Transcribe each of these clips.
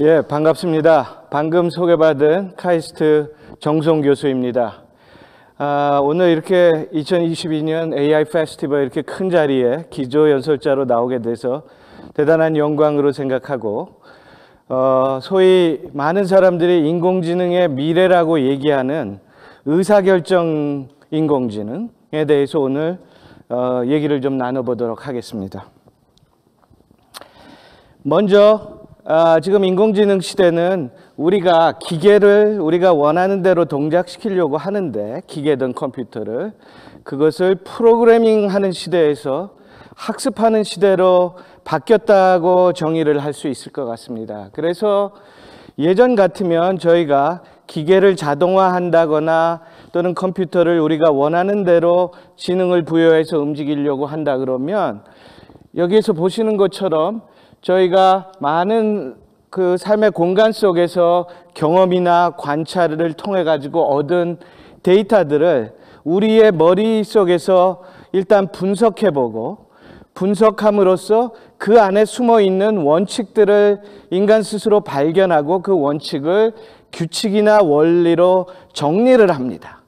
예, 반갑습니다. 방금 소개받은 카이스트 정성 교수입니다. 아, 오늘 이렇게 2022년 AI 페스티벌 이렇게 큰 자리에 기조 연설자로 나오게 돼서 대단한 영광으로 생각하고 어, 소위 많은 사람들이 인공지능의 미래라고 얘기하는 의사결정 인공지능에 대해서 오늘 어, 얘기를 좀 나눠보도록 하겠습니다. 먼저 아, 지금 인공지능 시대는 우리가 기계를 우리가 원하는 대로 동작시키려고 하는데 기계든 컴퓨터를 그것을 프로그래밍하는 시대에서 학습하는 시대로 바뀌었다고 정의를 할 수 있을 것 같습니다. 그래서 예전 같으면 저희가 기계를 자동화한다거나 또는 컴퓨터를 우리가 원하는 대로 지능을 부여해서 움직이려고 한다 그러면 여기에서 보시는 것처럼 저희가 많은 그 삶의 공간 속에서 경험이나 관찰을 통해 가지고 얻은 데이터들을 우리의 머릿속에서 일단 분석해 보고 분석함으로써 그 안에 숨어 있는 원칙들을 인간 스스로 발견하고 그 원칙을 규칙이나 원리로 정리를 합니다.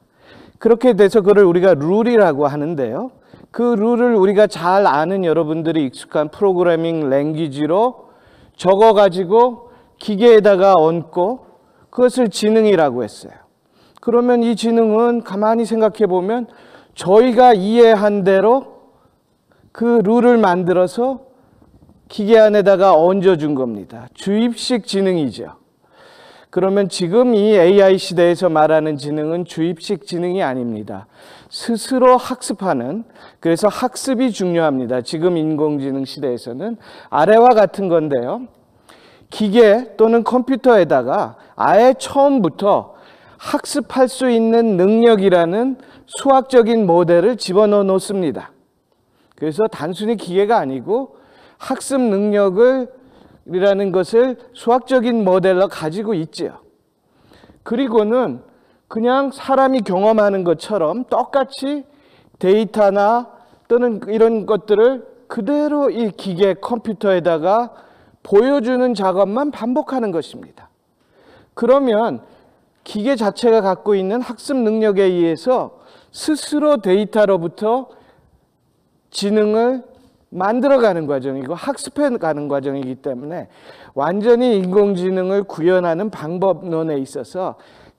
그렇게 돼서 그를 우리가 룰이라고 하는데요. 그 룰을 우리가 잘 아는 여러분들이 익숙한 프로그래밍 랭귀지로 적어 가지고 기계에다가 얹고 그것을 지능이라고 했어요. 그러면 이 지능은 가만히 생각해 보면 저희가 이해한 대로 그 룰을 만들어서 기계 안에다가 얹어준 겁니다. 주입식 지능이죠. 그러면 지금 이 AI 시대에서 말하는 지능은 주입식 지능이 아닙니다. 스스로 학습하는 그래서 학습이 중요합니다. 지금 인공지능 시대에서는 아래와 같은 건데요. 기계 또는 컴퓨터에다가 아예 처음부터 학습할 수 있는 능력이라는 수학적인 모델을 집어넣어 놓습니다. 그래서 단순히 기계가 아니고 학습 능력을 이라는 것을 수학적인 모델로 가지고 있지요. 그리고는 그냥 사람이 경험하는 것처럼 똑같이 데이터나 또는 이런 것들을 그대로 이 기계 컴퓨터에다가 보여주는 작업만 반복하는 것입니다. 그러면 기계 자체가 갖고 있는 학습 능력에 의해서 스스로 데이터로부터 지능을 만들어가는 과정이고 학습해가는 과정이기 때문에 완전히 인공지능을 구현하는 방법론에 있어서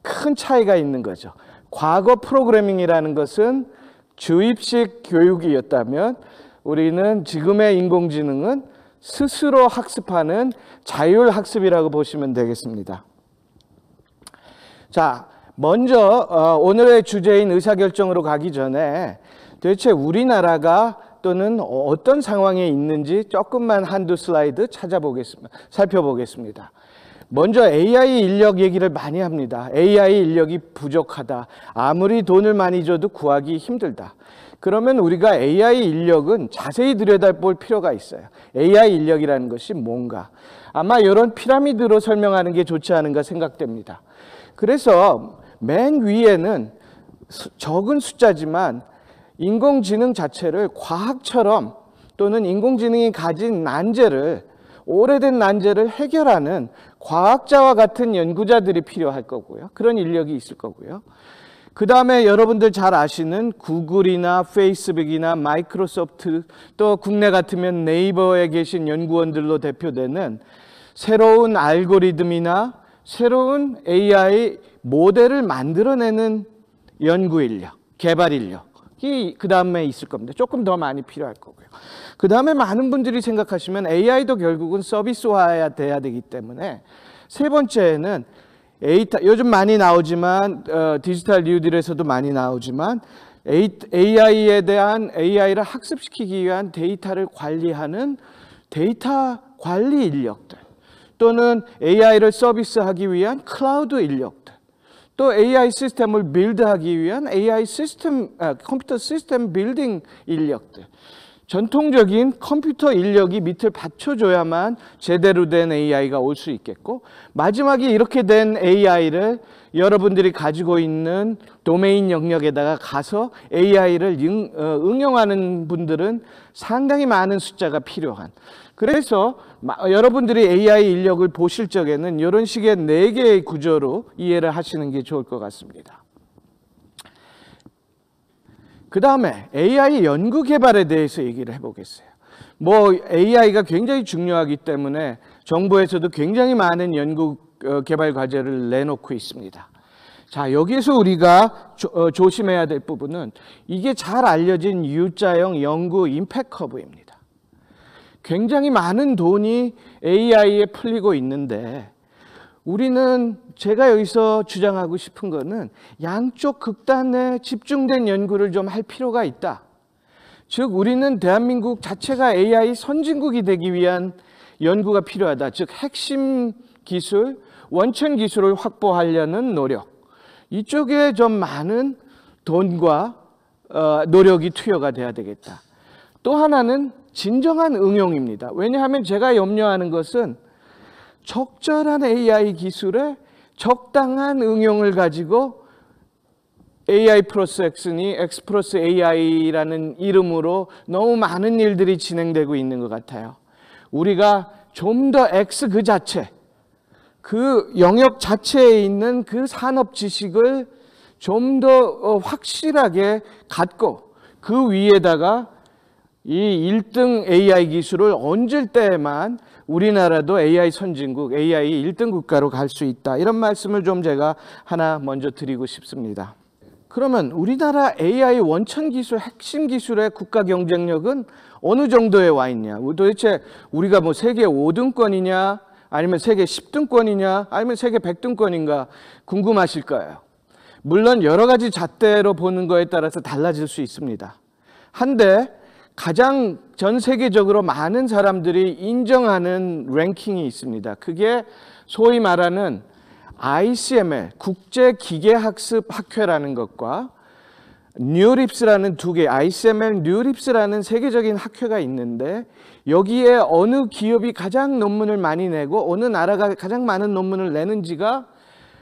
큰 차이가 있는 거죠. 과거 프로그래밍이라는 것은 주입식 교육이었다면 우리는 지금의 인공지능은 스스로 학습하는 자율학습이라고 보시면 되겠습니다. 자, 먼저 어, 오늘의 주제인 의사결정으로 가기 전에 대체 우리나라가 또는 어, 어떤 상황에 있는지 조금만 한두 슬라이드 찾아보겠습니다. 살펴보겠습니다. 먼저 AI 인력 얘기를 많이 합니다. AI 인력이 부족하다. 아무리 돈을 많이 줘도 구하기 힘들다. 그러면 우리가 AI 인력은 자세히 들여다볼 필요가 있어요. AI 인력이라는 것이 뭔가. 아마 이런 피라미드로 설명하는 게 좋지 않은가 생각됩니다. 그래서 맨 위에는 적은 숫자지만 인공지능 자체를 과학처럼 또는 인공지능이 가진 난제를 오래된 난제를 해결하는 과학자와 같은 연구자들이 필요할 거고요. 그런 인력이 있을 거고요. 그 다음에 여러분들 잘 아시는 구글이나 페이스북이나 마이크로소프트 또 국내 같으면 네이버에 계신 연구원들로 대표되는 새로운 알고리즘이나 새로운 AI 모델을 만들어내는 연구 인력, 개발 인력. 이그 다음에 있을 겁니다. 조금 더 많이 필요할 거고요. 그 다음에 많은 분들이 생각하시면 AI도 결국은 서비스화 돼야 되기 때문에 세 번째는 에이타, 요즘 많이 나오지만 어, 디지털 뉴딜에서도 많이 나오지만 AI에 대한 AI를 학습시키기 위한 데이터를 관리하는 데이터 관리 인력들 또는 AI를 서비스하기 위한 클라우드 인력들 또 AI 시스템을 빌드하기 위한 AI 시스템, 아, 컴퓨터 시스템 빌딩 인력들. 전통적인 컴퓨터 인력이 밑을 받쳐줘야만 제대로 된 AI가 올 수 있겠고 마지막에 이렇게 된 AI를 여러분들이 가지고 있는 도메인 영역에다가 가서 AI를 어, 응용하는 분들은 상당히 많은 숫자가 필요한 그래서 여러분들이 AI 인력을 보실 적에는 이런 식의 네 개의 구조로 이해를 하시는 게 좋을 것 같습니다. 그 다음에 AI 연구 개발에 대해서 얘기를 해보겠어요. 뭐 AI가 굉장히 중요하기 때문에 정부에서도 굉장히 많은 연구 어, 개발 과제를 내놓고 있습니다. 자, 여기서 우리가 조, 어, 조심해야 될 부분은 이게 잘 알려진 U자형 연구 임팩 커브입니다. 굉장히 많은 돈이 AI에 풀리고 있는데 우리는 제가 여기서 주장하고 싶은 거는 양쪽 극단에 집중된 연구를 좀 할 필요가 있다. 즉 우리는 대한민국 자체가 AI 선진국이 되기 위한 연구가 필요하다. 즉 핵심 기술, 원천 기술을 확보하려는 노력. 이쪽에 좀 많은 돈과 어, 노력이 투여가 돼야 되겠다. 또 하나는 진정한 응용입니다. 왜냐하면 제가 염려하는 것은 적절한 AI 기술에 적당한 응용을 가지고 AI 플러스 X니 X 플러스 AI라는 이름으로 너무 많은 일들이 진행되고 있는 것 같아요. 우리가 좀 더 X 그 자체, 그 영역 자체에 있는 그 산업 지식을 좀더 어, 확실하게 갖고 그 위에다가 이 1등 AI 기술을 얹을 때에만 우리나라도 AI 선진국, AI 1등 국가로 갈 수 있다. 이런 말씀을 좀 제가 하나 먼저 드리고 싶습니다. 그러면 우리나라 AI 원천 기술, 핵심 기술의 국가 경쟁력은 어느 정도에 와 있냐? 도대체 우리가 뭐 세계 5등권이냐? 아니면 세계 10등권이냐? 아니면 세계 100등권인가? 궁금하실 거예요. 물론 여러 가지 잣대로 보는 거에 따라서 달라질 수 있습니다. 한데 가장 전 세계적으로 많은 사람들이 인정하는 랭킹이 있습니다. 그게 소위 말하는 ICML 국제 기계 학습 학회라는 것과 뉴립스라는 두 개, ICML 뉴립스라는 세계적인 학회가 있는데 여기에 어느 기업이 가장 논문을 많이 내고 어느 나라가 가장 많은 논문을 내는지가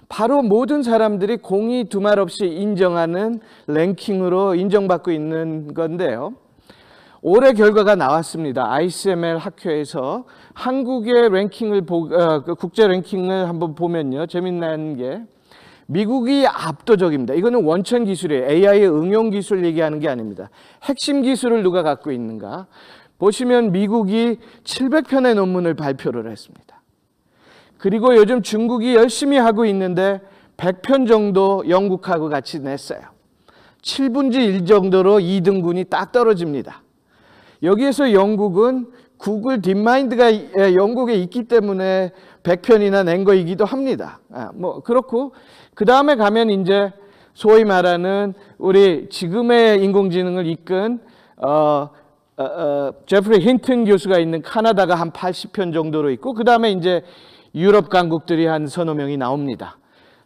바로 모든 사람들이 공이 두말 없이 인정하는 랭킹으로 인정받고 있는 건데요. 올해 결과가 나왔습니다. ICML 학회에서 한국의 랭킹을 보, 어, 그 국제 랭킹을 한번 보면요. 재밌는 게 미국이 압도적입니다. 이거는 원천 기술이에요. AI의 응용 기술 얘기하는 게 아닙니다. 핵심 기술을 누가 갖고 있는가? 보시면 미국이 700편의 논문을 발표를 했습니다. 그리고 요즘 중국이 열심히 하고 있는데 100편 정도 영국하고 같이 냈어요. 7분지 1 정도로 2등분이 딱 떨어집니다. 여기에서 영국은 구글 딥마인드가 예, 영국에 있기 때문에 100편이나 낸 거이기도 합니다. 아, 뭐 그렇고 그 다음에 가면 이제 소위 말하는 우리 지금의 인공지능을 이끈 어, 어, 어, 제프리 힌튼 교수가 있는 카나다가 한 80편 정도로 있고 그 다음에 이제 유럽 강국들이 한 서너 명이 나옵니다.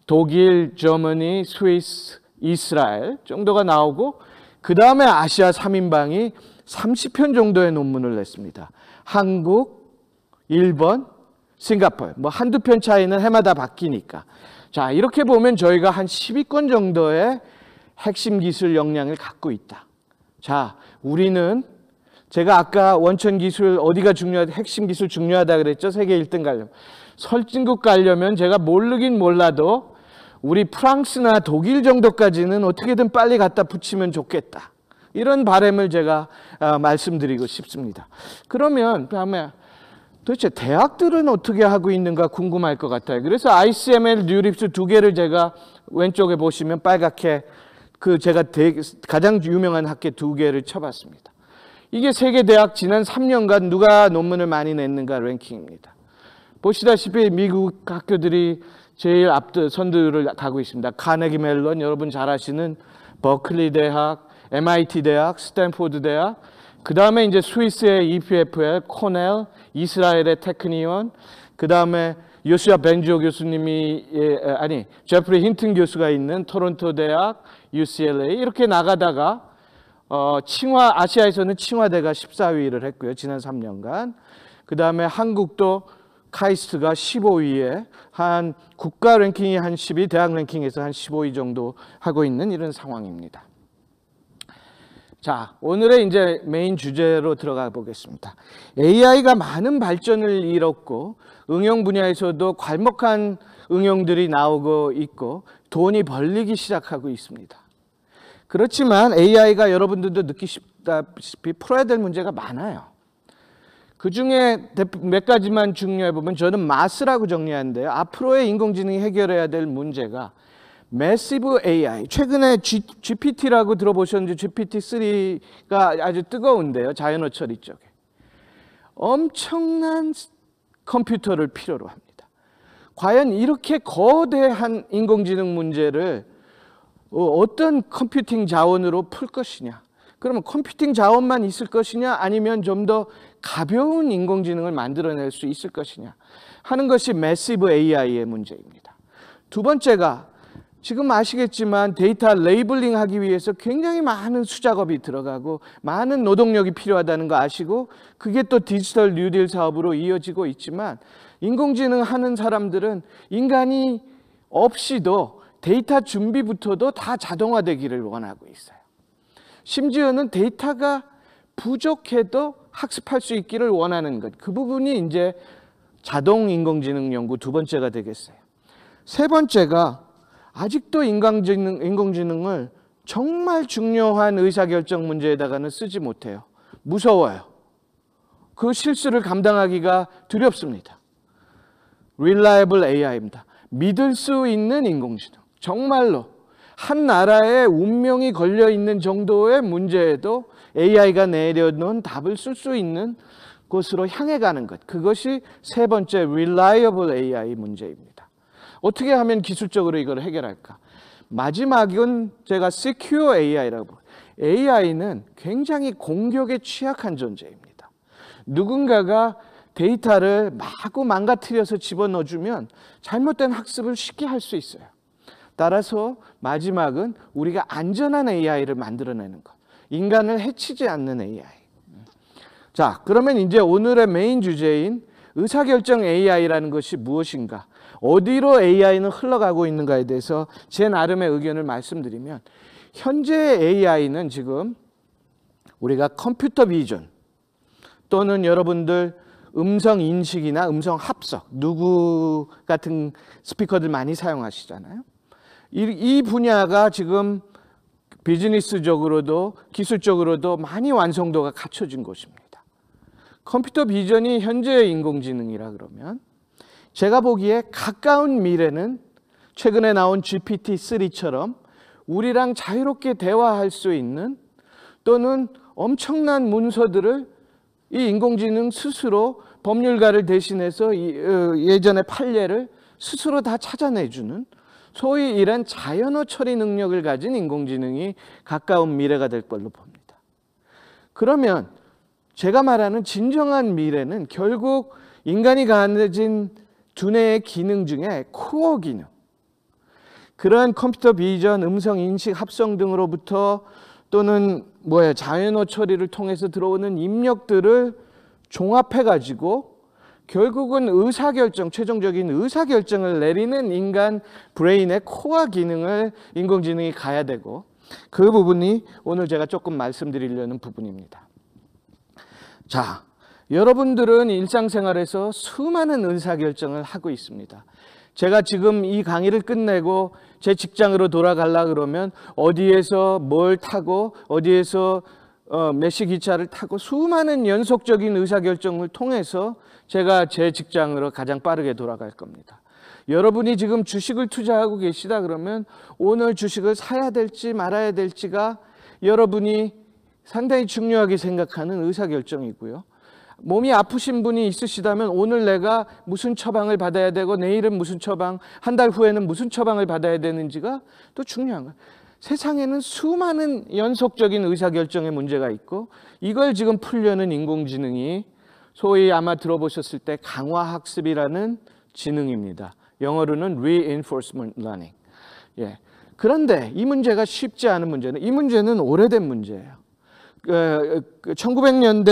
독일, 저머니, 스위스, 이스라엘 정도가 나오고 그 다음에 아시아 3인방이 30편 정도의 논문을 냈습니다. 한국, 일본, 싱가폴. 뭐 한두 편 차이는 해마다 바뀌니까. 자, 이렇게 보면 저희가 한 10위권 정도의 핵심 기술 역량을 갖고 있다. 자, 우리는 제가 아까 원천 기술 어디가 중요하다, 핵심 기술 중요하다 그랬죠? 세계 1등 가려면. 설진국 가려면 제가 모르긴 몰라도 우리 프랑스나 독일 정도까지는 어떻게든 빨리 갖다 붙이면 좋겠다. 이런 바램을 제가 어, 말씀드리고 싶습니다. 그러면 다음에 도대체 대학들은 어떻게 하고 있는가 궁금할 것 같아요. 그래서 ICML 뉴립스 두 개를 제가 왼쪽에 보시면 빨갛게 그 제가 가장 유명한 학계 두 개를 쳐봤습니다. 이게 세계 대학 지난 3년간 누가 논문을 많이 냈는가 랭킹입니다. 보시다시피 미국 학교들이 제일 앞선 선두를 가고 있습니다. 카네기 멜론 여러분 잘 아시는 버클리 대학, MIT 대학, 스탠포드 대학, 그 다음에 이제 스위스의 EPFL, 코넬, 이스라엘의 테크니언, 그 다음에 요시아 벤지오 교수님이 예, 아니 제프리 힌튼 교수가 있는 토론토 대학 UCLA 이렇게 나가다가 어, 칭화 아시아에서는 칭화대가 14위를 했고요 지난 3년간 그 다음에 한국도 카이스트가 15위에 한 국가 랭킹이 한 10위, 대학 랭킹에서 한 15위 정도 하고 있는 이런 상황입니다. 자, 오늘의 이제 메인 주제로 들어가 보겠습니다. AI가 많은 발전을 이뤘고 응용 분야에서도 괄목한 응용들이 나오고 있고 돈이 벌리기 시작하고 있습니다. 그렇지만 AI가 여러분들도 느끼시다시피 풀어야 될 문제가 많아요. 그 중에 몇 가지만 중요해 보면 저는 마스라고 정리하는데요. 앞으로의 인공지능이 해결해야 될 문제가 매시브 AI 최근에 G, GPT라고 들어보셨는지 GPT-3가 아주 뜨거운데요. 자연어 처리 쪽에 엄청난 컴퓨터를 필요로 합니다. 과연 이렇게 거대한 인공지능 문제를 어, 어떤 컴퓨팅 자원으로 풀 것이냐? 그러면 컴퓨팅 자원만 있을 것이냐 아니면 좀 더 가벼운 인공지능을 만들어낼 수 있을 것이냐 하는 것이 매시브 AI의 문제입니다. 두 번째가 지금 아시겠지만 데이터 레이블링 하기 위해서 굉장히 많은 수작업이 들어가고 많은 노동력이 필요하다는 거 아시고 그게 또 디지털 뉴딜 사업으로 이어지고 있지만 인공지능 하는 사람들은 인간이 없이도 데이터 준비부터도 다 자동화되기를 원하고 있어요. 심지어는 데이터가 부족해도 학습할 수 있기를 원하는 것. 그 부분이 이제 자동 인공지능 연구 두 번째가 되겠어요. 세 번째가 아직도 인공지능, 인공지능을 정말 중요한 의사결정 문제에다가는 쓰지 못해요. 무서워요. 그 실수를 감당하기가 두렵습니다. reliable AI입니다. 믿을 수 있는 인공지능. 정말로 한 나라의 운명이 걸려 있는 정도의 문제에도 AI가 내려놓은 답을 쓸 수 있는 곳으로 향해 가는 것. 그것이 세 번째 reliable AI 문제입니다. 어떻게 하면 기술적으로 이걸 해결할까? 마지막은 제가 Secure AI라고 AI는 굉장히 공격에 취약한 존재입니다. 누군가가 데이터를 마구 망가뜨려서 집어넣어주면 잘못된 학습을 쉽게 할 수 있어요. 따라서 마지막은 우리가 안전한 AI를 만들어내는 것. 인간을 해치지 않는 AI. 자, 그러면 이제 오늘의 메인 주제인 의사결정 AI라는 것이 무엇인가? 어디로 AI는 흘러가고 있는가에 대해서 제 나름의 의견을 말씀드리면 현재 AI는 지금 우리가 컴퓨터 비전 또는 여러분들 음성 인식이나 음성 합석 누구 같은 스피커들 많이 사용하시잖아요. 이, 이 분야가 지금 비즈니스적으로도 기술적으로도 많이 완성도가 갖춰진 것입니다. 컴퓨터 비전이 현재의 인공지능이라 그러면 제가 보기에 가까운 미래는 최근에 나온 GPT-3처럼 우리랑 자유롭게 대화할 수 있는 또는 엄청난 문서들을 이 인공지능 스스로 법률가를 대신해서 어, 예전의 판례를 스스로 다 찾아내주는 소위 이런 자연어 처리 능력을 가진 인공지능이 가까운 미래가 될 걸로 봅니다. 그러면 제가 말하는 진정한 미래는 결국 인간이 가진 두뇌의 기능 중에 코어 기능, 그러한 컴퓨터 비전, 음성 인식, 합성 등으로부터 또는 뭐야 자연어 처리를 통해서 들어오는 입력들을 종합해 가지고 결국은 의사결정, 최종적인 의사결정을 내리는 인간 브레인의 코어 기능을 인공지능이 가야 되고 그 부분이 오늘 제가 조금 말씀드리려는 부분입니다. 자, 여러분들은 일상생활에서 수많은 의사결정을 하고 있습니다. 제가 지금 이 강의를 끝내고 제 직장으로 돌아가려 그러면 어디에서 뭘 타고 어디에서 어, 메시 기차를 타고 수많은 연속적인 의사결정을 통해서 제가 제 직장으로 가장 빠르게 돌아갈 겁니다. 여러분이 지금 주식을 투자하고 계시다 그러면 오늘 주식을 사야 될지 말아야 될지가 여러분이 상당히 중요하게 생각하는 의사결정이고요. 몸이 아프신 분이 있으시다면 오늘 내가 무슨 처방을 받아야 되고 내일은 무슨 처방, 한 달 후에는 무슨 처방을 받아야 되는지가 또 중요한 거예요. 세상에는 수많은 연속적인 의사결정의 문제가 있고 이걸 지금 풀려는 인공지능이 소위 아마 들어보셨을 때 강화학습이라는 지능입니다. 영어로는 reinforcement learning. 예. 그런데 이 문제가 쉽지 않은 문제는 이 문제는 오래된 문제예요. 1900년대 그, 그,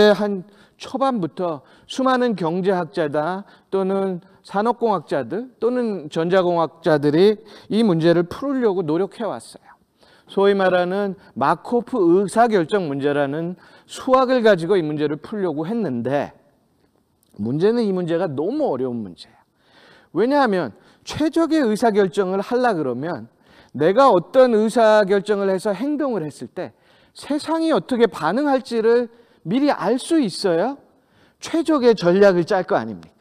그 한 초반부터 수많은 경제학자다 또는 산업공학자들 또는 전자공학자들이 이 문제를 풀으려고 노력해 왔어요. 소위 말하는 마코프 의사결정 문제라는 수학을 가지고 이 문제를 풀려고 했는데 문제는 이 문제가 너무 어려운 문제예요 왜냐하면 최적의 의사결정을 하려 그러면 내가 어떤 의사결정을 해서 행동을 했을 때 세상이 어떻게 반응할지를 미리 알 수 있어야 최적의 전략을 짤 거 아닙니까?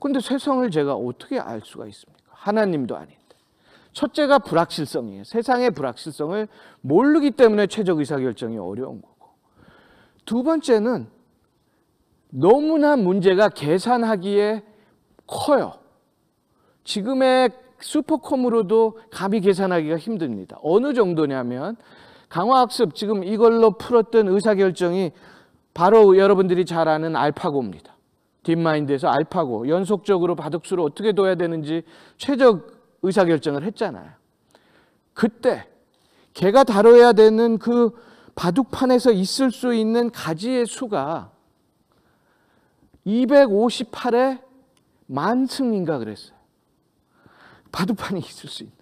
근데 세상을 제가 어떻게 알 수가 있습니까? 하나님도 아닌데. 첫째가 불확실성이에요. 세상의 불확실성을 모르기 때문에 최적 의사결정이 어려운 거고. 두 번째는 너무나 문제가 계산하기에 커요. 지금의 슈퍼컴으로도 감히 계산하기가 힘듭니다. 어느 정도냐면 강화학습 지금 이걸로 풀었던 의사결정이 바로 여러분들이 잘 아는 알파고입니다. 딥마인드에서 알파고 연속적으로 바둑수를 어떻게 둬야 되는지 최적 의사결정을 했잖아요. 그때 걔가 다뤄야 되는 그 바둑판에서 있을 수 있는 가지의 수가 258에 만승인가 그랬어요. 바둑판이 있을 수 있는.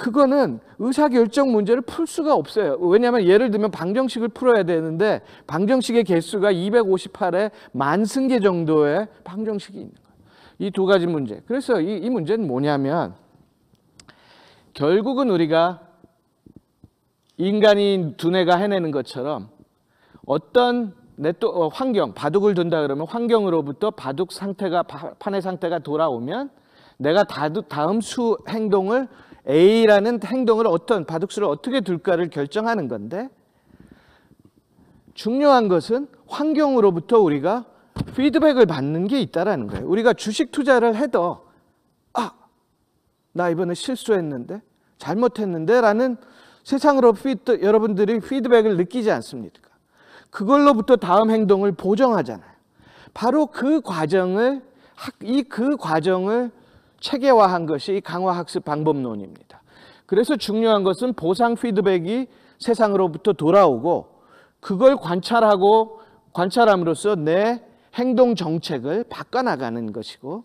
그거는 의사결정 문제를 풀 수가 없어요. 왜냐하면 예를 들면 방정식을 풀어야 되는데 방정식의 개수가 258에 만승 개 정도의 방정식이 있는 거예요. 이 두 가지 문제. 그래서 이, 이 문제는 뭐냐면 결국은 우리가 인간이 두뇌가 해내는 것처럼 어떤 내또 어, 환경, 바둑을 둔다 그러면 환경으로부터 바둑 상태가 판의 상태가 돌아오면 내가 다음 수 행동을 A라는 행동을 어떤 바둑수를 어떻게 둘까를 결정하는 건데 중요한 것은 환경으로부터 우리가 피드백을 받는 게 있다라는 거예요. 우리가 주식 투자를 해도 아, 나 이번에 실수했는데 잘못했는데 라는 세상으로 피드, 여러분들이 피드백을 느끼지 않습니까? 그걸로부터 다음 행동을 보정하잖아요. 바로 그 과정을 이 그 과정을 체계화한 것이 강화학습 방법론입니다. 그래서 중요한 것은 보상 피드백이 세상으로부터 돌아오고 그걸 관찰하고 관찰함으로써 내 행동 정책을 바꿔나가는 것이고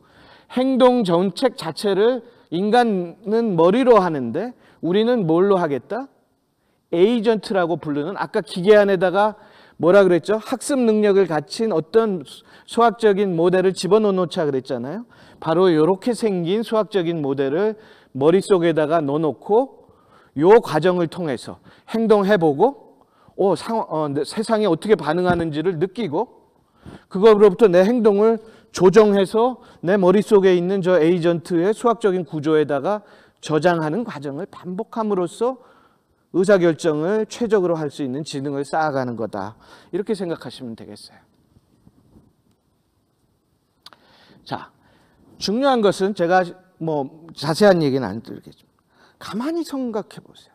행동 정책 자체를 인간은 머리로 하는데 우리는 뭘로 하겠다? 에이전트라고 부르는 아까 기계 안에다가 뭐라 그랬죠? 학습 능력을 갖춘 어떤 수학적인 모델을 집어넣어놓자 그랬잖아요. 바로 이렇게 생긴 수학적인 모델을 머릿속에다가 넣어놓고 이 과정을 통해서 행동해보고 오, 상, 어, 세상이 어떻게 반응하는지를 느끼고 그거로부터 내 행동을 조정해서 내 머릿속에 있는 저 에이전트의 수학적인 구조에다가 저장하는 과정을 반복함으로써 의사결정을 최적으로 할 수 있는 지능을 쌓아가는 거다. 이렇게 생각하시면 되겠어요. 자, 중요한 것은 제가 뭐 자세한 얘기는 안 드리겠지만 가만히 생각해 보세요.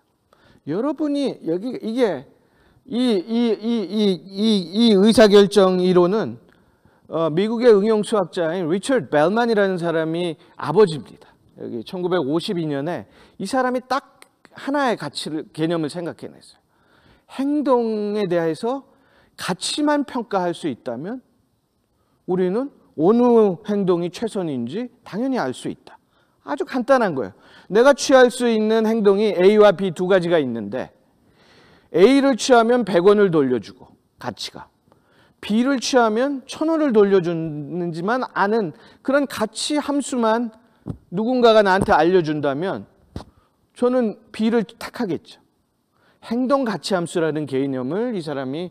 여러분이 여기 이게 이 이 이 이 이 의사결정 이론은 어, 미국의 응용수학자인 리처드 벨만이라는 사람이 아버지입니다. 여기 1952년에 이 사람이 딱 하나의 가치를 개념을 생각해냈어요. 행동에 대해서 가치만 평가할 수 있다면 우리는 어느 행동이 최선인지 당연히 알 수 있다. 아주 간단한 거예요. 내가 취할 수 있는 행동이 A와 B 두 가지가 있는데 A를 취하면 100원을 돌려주고 가치가 B를 취하면 1000원을 돌려주는지만 아는 그런 가치 함수만 누군가가 나한테 알려준다면 저는 B를 탁 하겠죠. 행동 가치 함수라는 개념을 이 사람이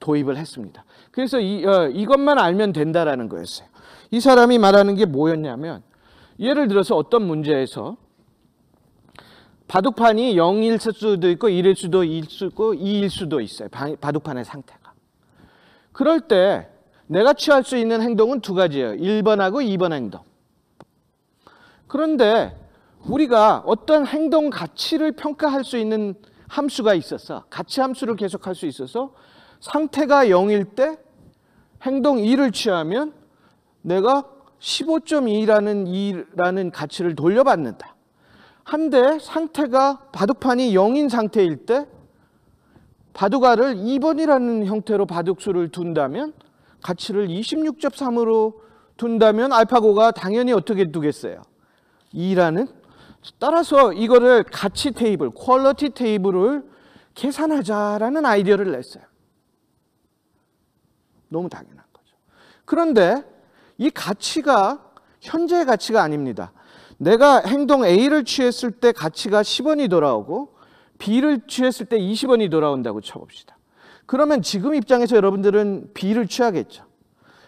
도입을 했습니다. 그래서 이, 어, 이것만 알면 된다라는 거였어요. 이 사람이 말하는 게 뭐였냐면 예를 들어서 어떤 문제에서 바둑판이 0일 수도 있고 1일 수도 있고 2일 수도 있어요. 바둑판의 상태가. 그럴 때 내가 취할 수 있는 행동은 두 가지예요. 1번하고 2번 행동. 그런데 우리가 어떤 행동 가치를 평가할 수 있는 함수가 있어서 가치 함수를 계속할 수 있어서 상태가 0일 때 행동 1을 취하면 내가 15.2라는 2라는 가치를 돌려받는다. 한데 상태가 바둑판이 0인 상태일 때 바둑알을 2번이라는 형태로 바둑수를 둔다면 가치를 26.3으로 둔다면 알파고가 당연히 어떻게 두겠어요? 2라는 따라서 이거를 가치 테이블, 퀄러티 테이블을 계산하자라는 아이디어를 냈어요. 너무 당연한 거죠. 그런데 이 가치가 현재의 가치가 아닙니다. 내가 행동 A를 취했을 때 가치가 10원이 돌아오고 B를 취했을 때 20원이 돌아온다고 쳐봅시다. 그러면 지금 입장에서 여러분들은 B를 취하겠죠.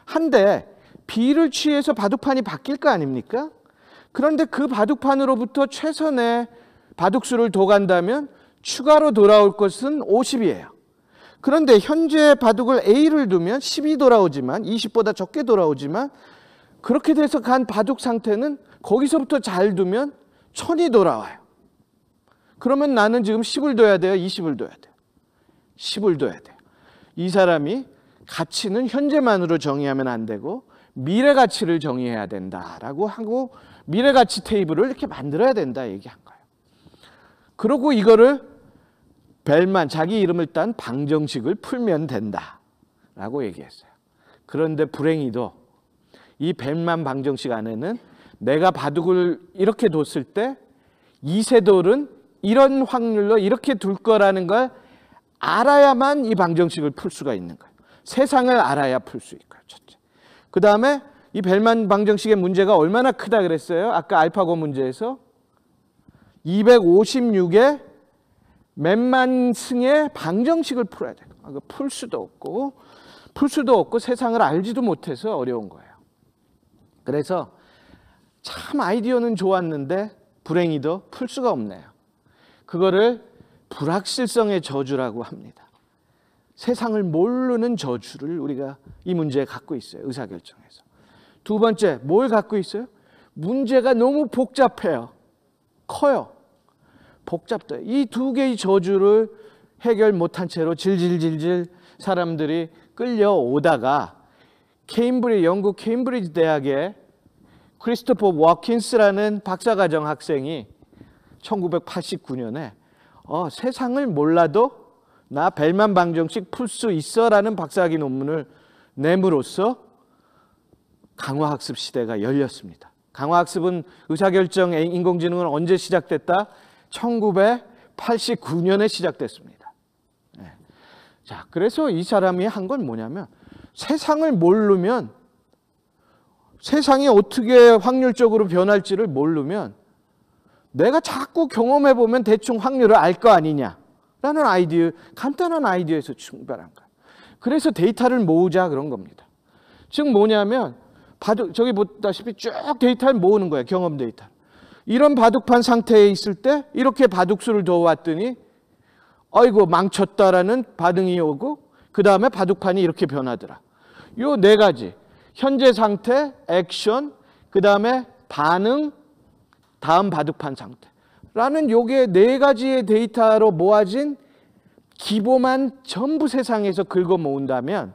한데 B를 취해서 바둑판이 바뀔 거 아닙니까? 그런데 그 바둑판으로부터 최선의 바둑수를 도간다면 추가로 돌아올 것은 50이에요. 그런데 현재 바둑을 A를 두면 10이 돌아오지만 20보다 적게 돌아오지만 그렇게 돼서 간 바둑 상태는 거기서부터 잘 두면 1000이 돌아와요. 그러면 나는 지금 10을 둬야 돼요? 20을 둬야 돼요? 10을 둬야 돼요. 이 사람이 가치는 현재만으로 정의하면 안 되고 미래 가치를 정의해야 된다라고 하고 미래 가치 테이블을 이렇게 만들어야 된다 얘기한 거예요. 그리고 이거를 벨만 자기 이름을 딴 방정식을 풀면 된다라고 얘기했어요. 그런데 불행히도 이 벨만 방정식 안에는 내가 바둑을 이렇게 뒀을 때 이세돌은 이런 확률로 이렇게 둘 거라는 걸 알아야만 이 방정식을 풀 수가 있는 거예요. 세상을 알아야 풀 수 있고요. 첫째. 그 다음에 이 벨만 방정식의 문제가 얼마나 크다 그랬어요? 아까 알파고 문제에서 256에 맨만승의 방정식을 풀어야 돼요. 아, 그 풀 수도 없고 풀 수도 없고 세상을 알지도 못해서 어려운 거예요. 그래서 참 아이디어는 좋았는데 불행히도 풀 수가 없네요. 그거를 불확실성의 저주라고 합니다. 세상을 모르는 저주를 우리가 이 문제에 갖고 있어요. 의사결정에서. 두 번째, 뭘 갖고 있어요? 문제가 너무 복잡해요. 커요. 복잡도 이두 개의 저주를 해결 못한 채로 질질질질 사람들이 끌려오다가 케임브리 영국 케임브리지 대학의 크리스토퍼 워킨스라는 박사과정 학생이 1989년에 어, 세상을 몰라도 나 벨만 방정식 풀 수 있어라는 박사학위 논문을 냄으로써 강화학습 시대가 열렸습니다. 강화학습은 의사결정 인공지능은 언제 시작됐다? 1989년에 시작됐습니다. 네. 자, 그래서 이 사람이 한 건 뭐냐면 세상을 모르면 세상이 어떻게 확률적으로 변할지를 모르면 내가 자꾸 경험해 보면 대충 확률을 알 거 아니냐라는 아이디어, 간단한 아이디어에서 출발한 거야. 그래서 데이터를 모으자 그런 겁니다. 즉 뭐냐면 저기 보다시피 쭉 데이터를 모으는 거야 경험 데이터. 이런 바둑판 상태에 있을 때 이렇게 바둑수를 둬왔더니 아이고 망쳤다라는 반응이 오고 그 다음에 바둑판이 이렇게 변하더라. 요 네 가지 현재 상태, 액션, 그 다음에 반응, 다음 바둑판 상태라는 요게 네 가지의 데이터로 모아진 기보만 전부 세상에서 긁어 모은다면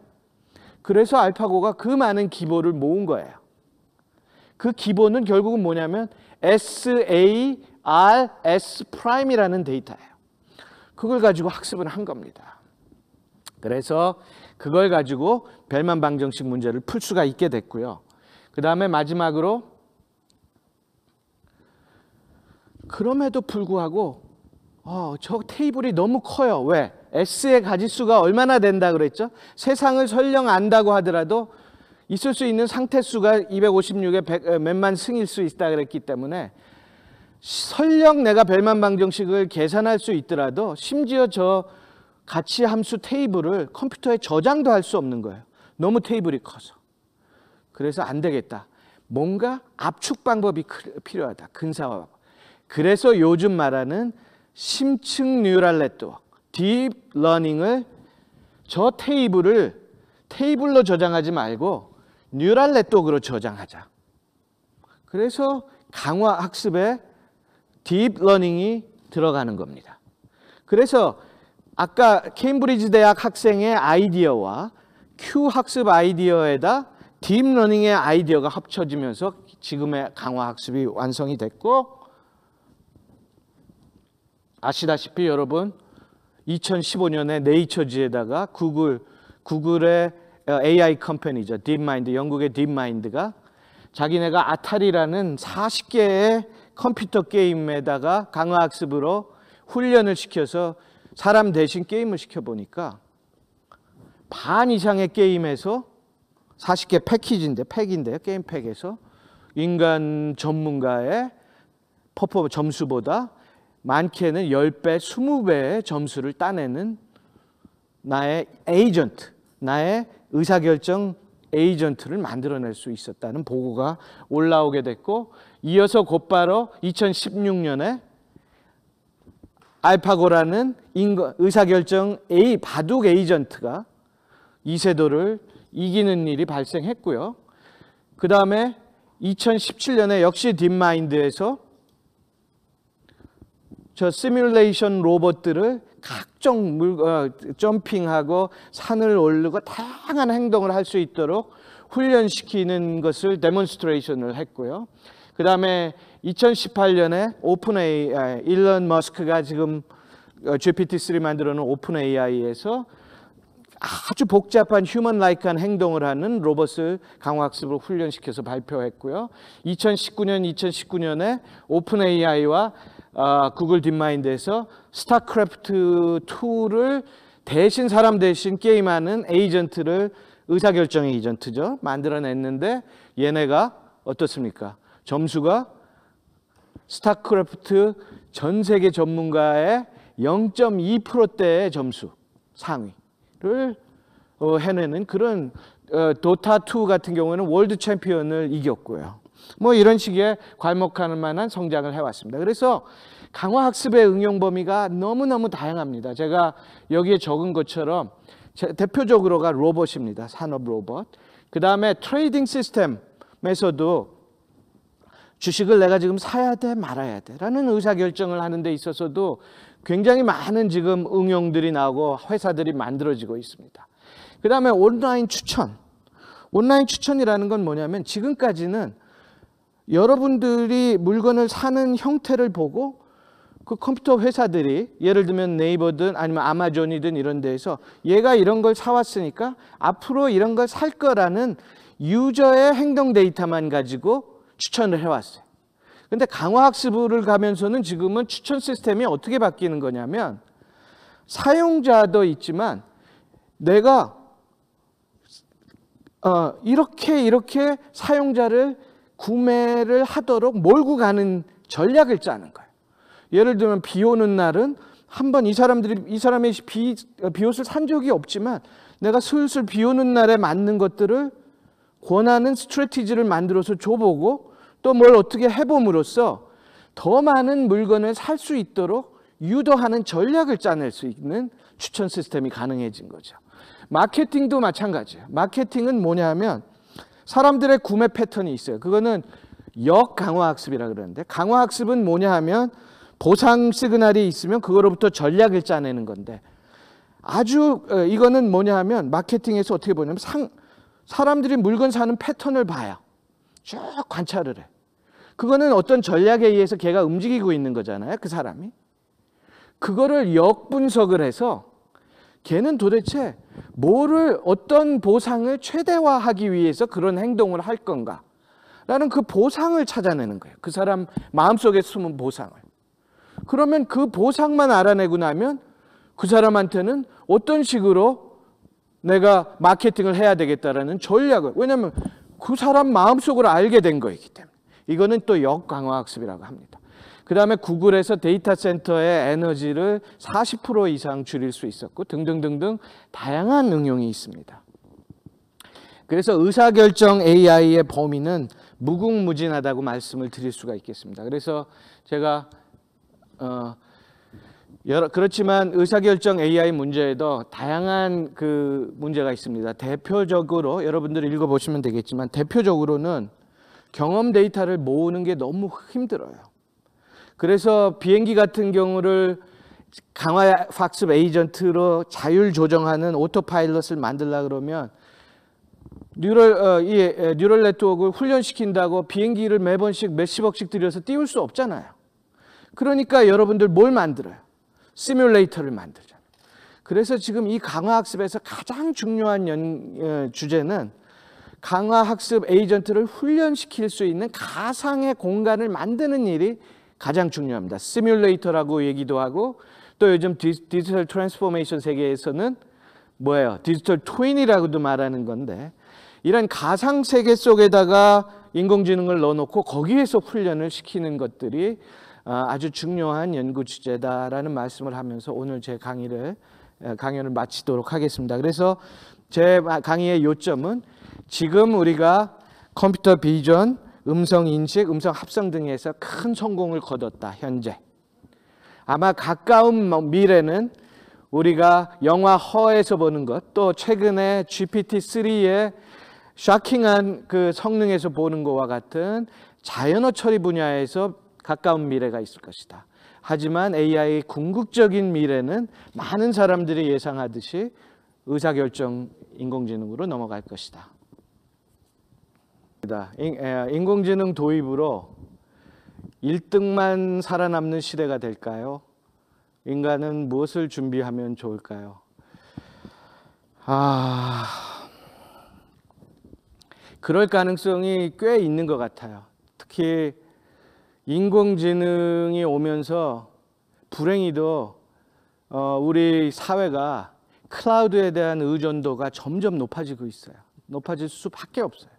그래서 알파고가 그 많은 기보를 모은 거예요. 그 기본은 결국은 뭐냐면 SARS 프라임이라는 데이터예요. 그걸 가지고 학습을 한 겁니다. 그래서 그걸 가지고 별만 방정식 문제를 풀 수가 있게 됐고요. 그 다음에 마지막으로 그럼에도 불구하고 어, 저 테이블이 너무 커요. 왜? S의 가짓수가 얼마나 된다 그랬죠? 세상을 설령 안다고 하더라도 있을 수 있는 상태수가 256에 몇만 승일 수 있다 그랬기 때문에 설령 내가 벨만 방정식을 계산할 수 있더라도 심지어 저 가치 함수 테이블을 컴퓨터에 저장도 할 수 없는 거예요. 너무 테이블이 커서. 그래서 안 되겠다. 뭔가 압축 방법이 필요하다. 근사화 방법. 그래서 요즘 말하는 심층 뉴럴 네트워크, 딥 러닝을 저 테이블을 테이블로 저장하지 말고 뉴럴 네트워크로 저장하자. 그래서 강화 학습에 딥 러닝이 들어가는 겁니다. 그래서 아까 케임브리지 대학 학생의 아이디어와 Q 학습 아이디어에다 딥 러닝의 아이디어가 합쳐지면서 지금의 강화 학습이 완성이 됐고 아시다시피 여러분 2015년에 네이처지에다가 구글 구글의 AI 컴퍼니죠. 딥마인드, 영국의 딥마인드가 자기네가 아타리라는 40개의 컴퓨터 게임에다가 강화학습으로 훈련을 시켜서 사람 대신 게임을 시켜보니까 반 이상의 게임에서 40개 패키지인데 팩인데요. 게임 팩에서 인간 전문가의 퍼포먼 점수보다 많게는 10배, 20배의 점수를 따내는 나의 에이전트, 나의 의사결정 에이전트를 만들어낼 수 있었다는 보고가 올라오게 됐고 이어서 곧바로 2016년에 알파고라는 인거, 의사결정 에이 바둑 에이전트가 이세돌을 이기는 일이 발생했고요. 그 다음에 2017년에 역시 딥마인드에서 저 시뮬레이션 로봇들을 각종 물, 어, 점핑하고 산을 오르고 다양한 행동을 할 수 있도록 훈련시키는 것을 데몬스트레이션을 했고요. 그 다음에 2018년에 오픈 AI, 일론 머스크가 지금 GPT-3 어, 만들어 놓은 오픈 AI에서 아주 복잡한 휴먼 라이크한 행동을 하는 로봇을 강화학습으로 훈련시켜서 발표했고요. 2019년, 2019년에 오픈 AI와 아, 구글 딥마인드에서 스타크래프트 2를 대신 사람 대신 게임하는 에이전트를 의사결정의 에이전트죠. 만들어냈는데 얘네가 어떻습니까? 점수가 스타크래프트 전 세계 전문가의 0.2%대의 점수 상위를 어, 해내는 그런 어, 도타2 같은 경우에는 월드 챔피언을 이겼고요. 뭐 이런 식의 괄목하는 만한 성장을 해왔습니다. 그래서 강화 학습의 응용 범위가 너무너무 다양합니다. 제가 여기에 적은 것처럼 대표적으로가 로봇입니다. 산업 로봇. 그 다음에 트레이딩 시스템에서도 주식을 내가 지금 사야 돼 말아야 돼 라는 의사결정을 하는 데 있어서도 굉장히 많은 지금 응용들이 나오고 회사들이 만들어지고 있습니다. 그 다음에 온라인 추천. 온라인 추천이라는 건 뭐냐면 지금까지는 여러분들이 물건을 사는 형태를 보고 그 컴퓨터 회사들이 예를 들면 네이버든 아니면 아마존이든 이런 데에서 얘가 이런 걸 사왔으니까 앞으로 이런 걸 살 거라는 유저의 행동 데이터만 가지고 추천을 해왔어요. 근데 강화학습을 가면서는 지금은 추천 시스템이 어떻게 바뀌는 거냐면 사용자도 있지만 내가 어, 이렇게 이렇게 사용자를 구매를 하도록 몰고 가는 전략을 짜는 거예요. 예를 들면 비 오는 날은 한번 이 사람들이 이 사람의 비, 비옷을 산 적이 없지만 내가 슬슬 비 오는 날에 맞는 것들을 권하는 스트레티지를 만들어서 줘보고 또 뭘 어떻게 해봄으로써 더 많은 물건을 살 수 있도록 유도하는 전략을 짜낼 수 있는 추천 시스템이 가능해진 거죠. 마케팅도 마찬가지예요. 마케팅은 뭐냐 하 사람들의 구매 패턴이 있어요. 그거는 역강화학습이라 그러는데 강화학습은 뭐냐 하면 보상 시그널이 있으면 그거로부터 전략을 짜내는 건데 아주 어, 이거는 뭐냐 하면 마케팅에서 어떻게 보냐면 상, 사람들이 물건 사는 패턴을 봐요. 쭉 관찰을 해. 그거는 어떤 전략에 의해서 걔가 움직이고 있는 거잖아요. 그 사람이. 그거를 역분석을 해서 걔는 도대체 뭐를 어떤 보상을 최대화하기 위해서 그런 행동을 할 건가? 라는 그 보상을 찾아내는 거예요. 그 사람 마음속에 숨은 보상을. 그러면 그 보상만 알아내고 나면 그 사람한테는 어떤 식으로 내가 마케팅을 해야 되겠다라는 전략을 왜냐하면 그 사람 마음속으로 알게 된 거이기 때문에 이거는 또 역강화학습이라고 합니다. 그 다음에 구글에서 데이터 센터의 에너지를 40% 이상 줄일 수 있었고 등등등등 다양한 응용이 있습니다. 그래서 의사결정 AI의 범위는 무궁무진하다고 말씀을 드릴 수가 있겠습니다. 그래서 제가 어, 여러, 그렇지만 의사결정 AI 문제에도 다양한 그 문제가 있습니다. 대표적으로 여러분들 읽어보시면 되겠지만 대표적으로는 경험 데이터를 모으는 게 너무 힘들어요. 그래서 비행기 같은 경우를 강화 학습 에이전트로 자율 조정하는 오토파일럿을 만들라 그러면 뉴럴 어, 이 뉴럴 네트워크를 훈련시킨다고 비행기를 매번씩 몇십억씩 들여서 띄울 수 없잖아요. 그러니까 여러분들 뭘 만들어요? 시뮬레이터를 만들잖아요. 그래서 지금 이 강화학습에서 가장 중요한 연, 어, 주제는 강화학습 에이전트를 훈련시킬 수 있는 가상의 공간을 만드는 일이 가장 중요합니다. 시뮬레이터라고 얘기도 하고 또 요즘 디지털 트랜스포메이션 세계에서는 뭐예요? 디지털 트윈이라고도 말하는 건데 이런 가상 세계 속에다가 인공지능을 넣어놓고 거기에서 훈련을 시키는 것들이 아, 아주 중요한 연구 주제다라는 말씀을 하면서 오늘 제 강의를 강연을 마치도록 하겠습니다. 그래서 제 강의의 요점은 지금 우리가 컴퓨터 비전 음성 인식, 음성 합성 등에서 큰 성공을 거뒀다. 현재. 아마 가까운 뭐 미래는 우리가 영화 허에서 보는 것, 또 최근에 GPT-3의 샤킹한 그 성능에서 보는 것과 같은 자연어 처리 분야에서 가까운 미래가 있을 것이다. 하지만 AI의 궁극적인 미래는 많은 사람들이 예상하듯이 의사결정 인공지능으로 넘어갈 것이다. 인공지능 도입으로 1등만 살아남는 시대가 될까요? 인간은 무엇을 준비하면 좋을까요? 아, 그럴 가능성이 꽤 있는 것 같아요. 특히 인공지능이 오면서 불행히도 어, 우리 사회가 클라우드에 대한 의존도가 점점 높아지고 있어요. 높아질 수밖에 없어요.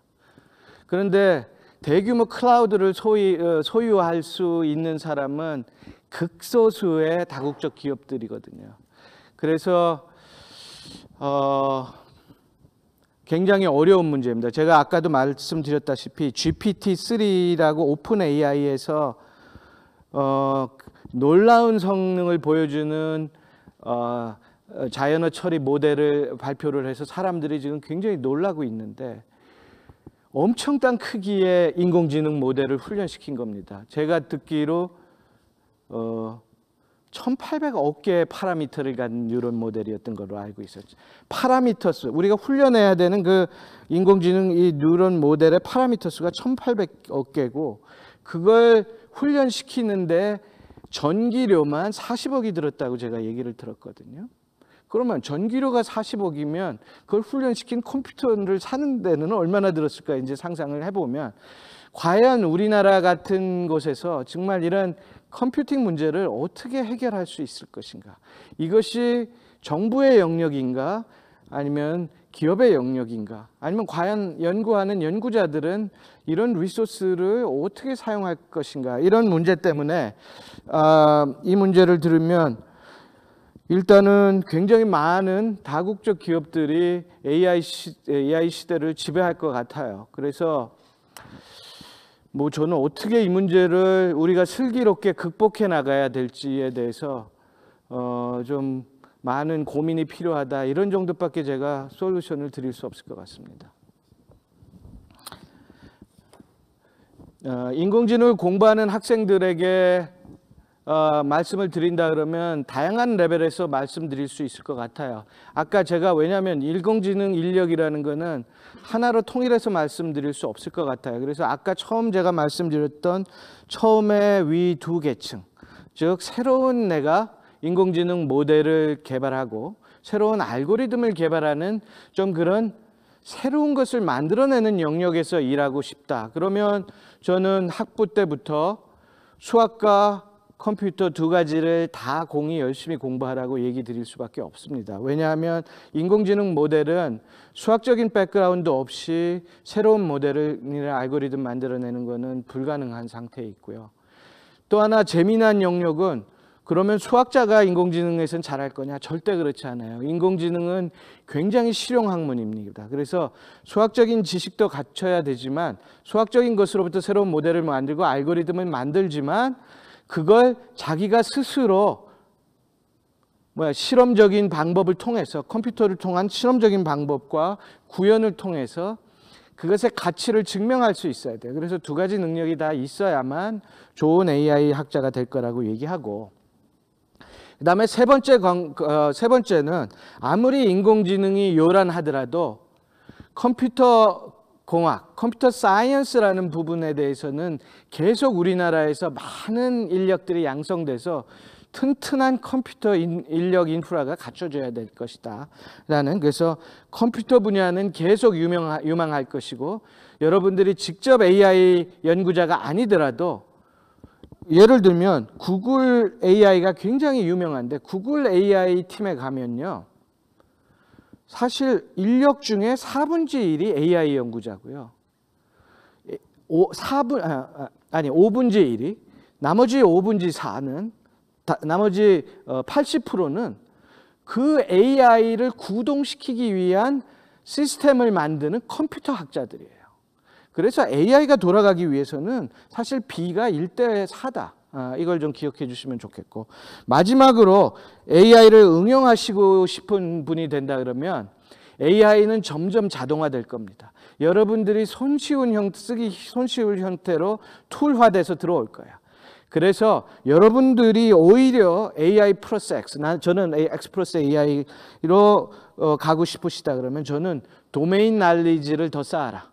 그런데 대규모 클라우드를 소위, 어, 소유할 수 있는 사람은 극소수의 다국적 기업들이거든요. 그래서 어, 굉장히 어려운 문제입니다. 제가 아까도 말씀드렸다시피 GPT-3라고 오픈 AI에서 어, 놀라운 성능을 보여주는 어, 자연어 처리 모델을 발표를 해서 사람들이 지금 굉장히 놀라고 있는데 엄청난 크기의 인공지능 모델을 훈련시킨 겁니다. 제가 듣기로 어, 1,800억 개의 파라미터를 갖는 뉴런 모델이었던 걸로 알고 있었죠. 파라미터 수, 우리가 훈련해야 되는 그 인공지능 이 뉴런 모델의 파라미터 수가 1,800억 개고 그걸 훈련시키는데 전기료만 40억이 들었다고 제가 얘기를 들었거든요. 그러면 전기료가 40억이면 그걸 훈련시킨 컴퓨터를 사는 데는 얼마나 들었을까 이제 상상을 해보면 과연 우리나라 같은 곳에서 정말 이런 컴퓨팅 문제를 어떻게 해결할 수 있을 것인가? 이것이 정부의 영역인가? 아니면 기업의 영역인가? 아니면 과연 연구하는 연구자들은 이런 리소스를 어떻게 사용할 것인가? 이런 문제 때문에 아, 이 문제를 들으면 일단은 굉장히 많은 다국적 기업들이 AI, 시, AI 시대를 지배할 것 같아요. 그래서 뭐 저는 어떻게 이 문제를 우리가 슬기롭게 극복해 나가야 될지에 대해서 어, 좀 많은 고민이 필요하다 이런 정도밖에 제가 솔루션을 드릴 수 없을 것 같습니다. 어, 인공지능을 공부하는 학생들에게 어, 말씀을 드린다 그러면 다양한 레벨에서 말씀드릴 수 있을 것 같아요. 아까 제가 왜냐하면 인공지능 인력이라는 것은 하나로 통일해서 말씀드릴 수 없을 것 같아요. 그래서 아까 처음 제가 말씀드렸던 처음에 위 두 계층, 즉 새로운 내가 인공지능 모델을 개발하고 새로운 알고리즘을 개발하는 좀 그런 새로운 것을 만들어내는 영역에서 일하고 싶다. 그러면 저는 학부 때부터 수학과 컴퓨터 두 가지를 다 공이 열심히 공부하라고 얘기 드릴 수밖에 없습니다. 왜냐하면 인공지능 모델은 수학적인 백그라운드 없이 새로운 모델을 알고리즘 만들어내는 것은 불가능한 상태에 있고요. 또 하나 재미난 영역은 그러면 수학자가 인공지능에선 잘할 거냐? 절대 그렇지 않아요. 인공지능은 굉장히 실용 학문입니다. 그래서 수학적인 지식도 갖춰야 되지만 수학적인 것으로부터 새로운 모델을 만들고 알고리즘을 만들지만 그걸 자기가 스스로 뭐야 실험적인 방법을 통해서 컴퓨터를 통한 실험적인 방법과 구현을 통해서 그것의 가치를 증명할 수 있어야 돼요. 그래서 두 가지 능력이 다 있어야만 좋은 AI 학자가 될 거라고 얘기하고 그다음에 세 번째 어, 세 번째는 아무리 인공지능이 요란하더라도 컴퓨터 공학, 컴퓨터 사이언스라는 부분에 대해서는 계속 우리나라에서 많은 인력들이 양성돼서 튼튼한 컴퓨터 인력 인프라가 갖춰져야 될 것이다. 라는 그래서 컴퓨터 분야는 계속 유명 유망할 것이고 여러분들이 직접 AI 연구자가 아니더라도 예를 들면 구글 AI가 굉장히 유명한데 구글 AI 팀에 가면요. 사실 인력 중에 4분지 1이 AI 연구자고요. 5, 4분, 아, 아, 아니 5분의 1이 나머지 5분의 4는 나머지 80%는 어, 그 AI를 구동시키기 위한 시스템을 만드는 컴퓨터 학자들이에요. 그래서 AI가 돌아가기 위해서는 사실 B가 1대 4다. 아, 이걸 좀 기억해 주시면 좋겠고 마지막으로 AI를 응용하시고 싶은 분이 된다 그러면 AI는 점점 자동화될 겁니다. 여러분들이 손쉬운 형 쓰기 손쉬운 형태로 툴화돼서 들어올 거야. 그래서 여러분들이 오히려 AI 플러스 X, 난 저는 X 플러스 AI로 어, 가고 싶으시다 그러면 저는 도메인 날리지를 더 쌓아라.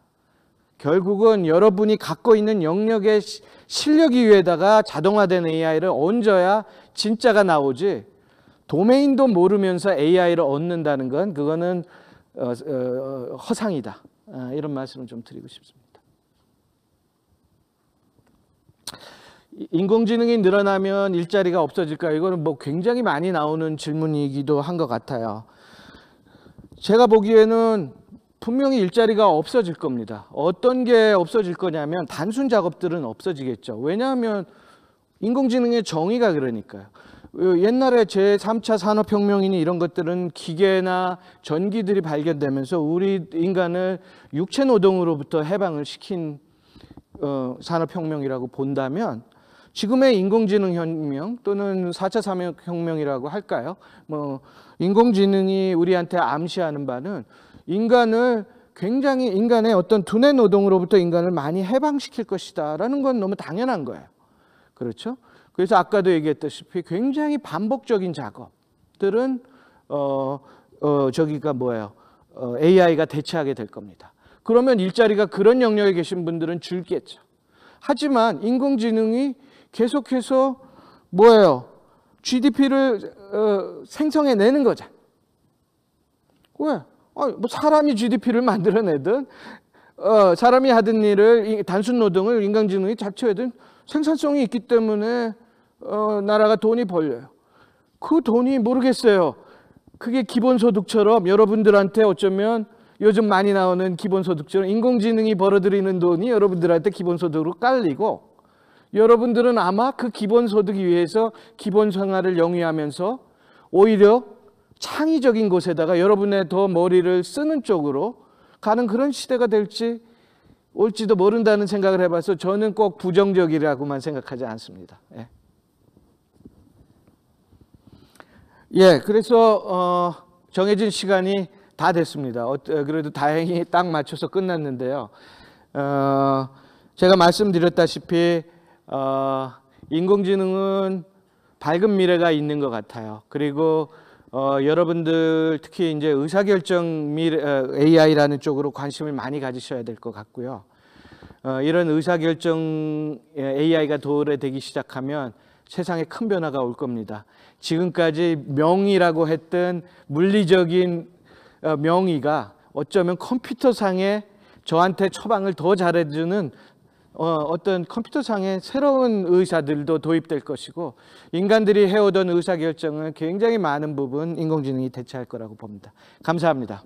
결국은 여러분이 갖고 있는 영역의 실력 이위에다가 자동화된 AI를 얹어야 진짜가 나오지 도메인도 모르면서 AI를 얻는다는 건 그거는 어, 어, 어, 허상이다 아, 이런 말씀을 좀 드리고 싶습니다. 인공지능이 늘어나면 일자리가 없어질까? 이거는 뭐 굉장히 많이 나오는 질문이기도 한 것 같아요. 제가 보기에는 분명히 일자리가 없어질 겁니다. 어떤 게 없어질 거냐면 단순 작업들은 없어지겠죠. 왜냐하면 인공지능의 정의가 그러니까요. 옛날에 제3차 산업혁명이니 이런 것들은 기계나 전기들이 발견되면서 우리 인간을 육체 노동으로부터 해방을 시킨 어, 산업혁명이라고 본다면 지금의 인공지능 혁명 또는 4차 산업혁명이라고 할까요? 뭐 인공지능이 우리한테 암시하는 바는 인간을 굉장히 인간의 어떤 두뇌 노동으로부터 인간을 많이 해방시킬 것이다라는 건 너무 당연한 거예요. 그렇죠? 그래서 아까도 얘기했다시피 굉장히 반복적인 작업들은 어, 어 저기가 뭐예요? 어, AI가 대체하게 될 겁니다. 그러면 일자리가 그런 영역에 계신 분들은 줄겠죠. 하지만 인공지능이 계속해서 뭐예요? GDP를 어, 생성해내는 거죠. 왜? 어, 뭐 사람이 GDP를 만들어내든 어, 사람이 하던 일을 단순 노동을 인공지능이 자체하든 생산성이 있기 때문에 어, 나라가 돈이 벌려요. 그 돈이 모르겠어요. 그게 기본소득처럼 여러분들한테 어쩌면 요즘 많이 나오는 기본소득처럼 인공지능이 벌어들이는 돈이 여러분들한테 기본소득으로 깔리고 여러분들은 아마 그 기본소득 위해서 기본생활을 영위하면서 오히려 창의적인 곳에다가 여러분의 더 머리를 쓰는 쪽으로 가는 그런 시대가 될지 올지도 모른다는 생각을 해봐서 저는 꼭 부정적이라고만 생각하지 않습니다. 예. 예 그래서 어, 정해진 시간이 다 됐습니다. 어, 그래도 다행히 딱 맞춰서 끝났는데요. 어, 제가 말씀드렸다시피 어, 인공지능은 밝은 미래가 있는 것 같아요. 그리고 어, 여러분들 특히 이제 의사결정 및 어, AI라는 쪽으로 관심을 많이 가지셔야 될 것 같고요. 어, 이런 의사결정 예, AI가 도래되기 시작하면 세상에 큰 변화가 올 겁니다. 지금까지 명의라고 했던 물리적인 어, 명의가 어쩌면 컴퓨터상에 저한테 처방을 더 잘해주는 어, 어떤 컴퓨터상에 새로운 의사들도 도입될 것이고 인간들이 해오던 의사결정을 굉장히 많은 부분 인공지능이 대체할 거라고 봅니다. 감사합니다.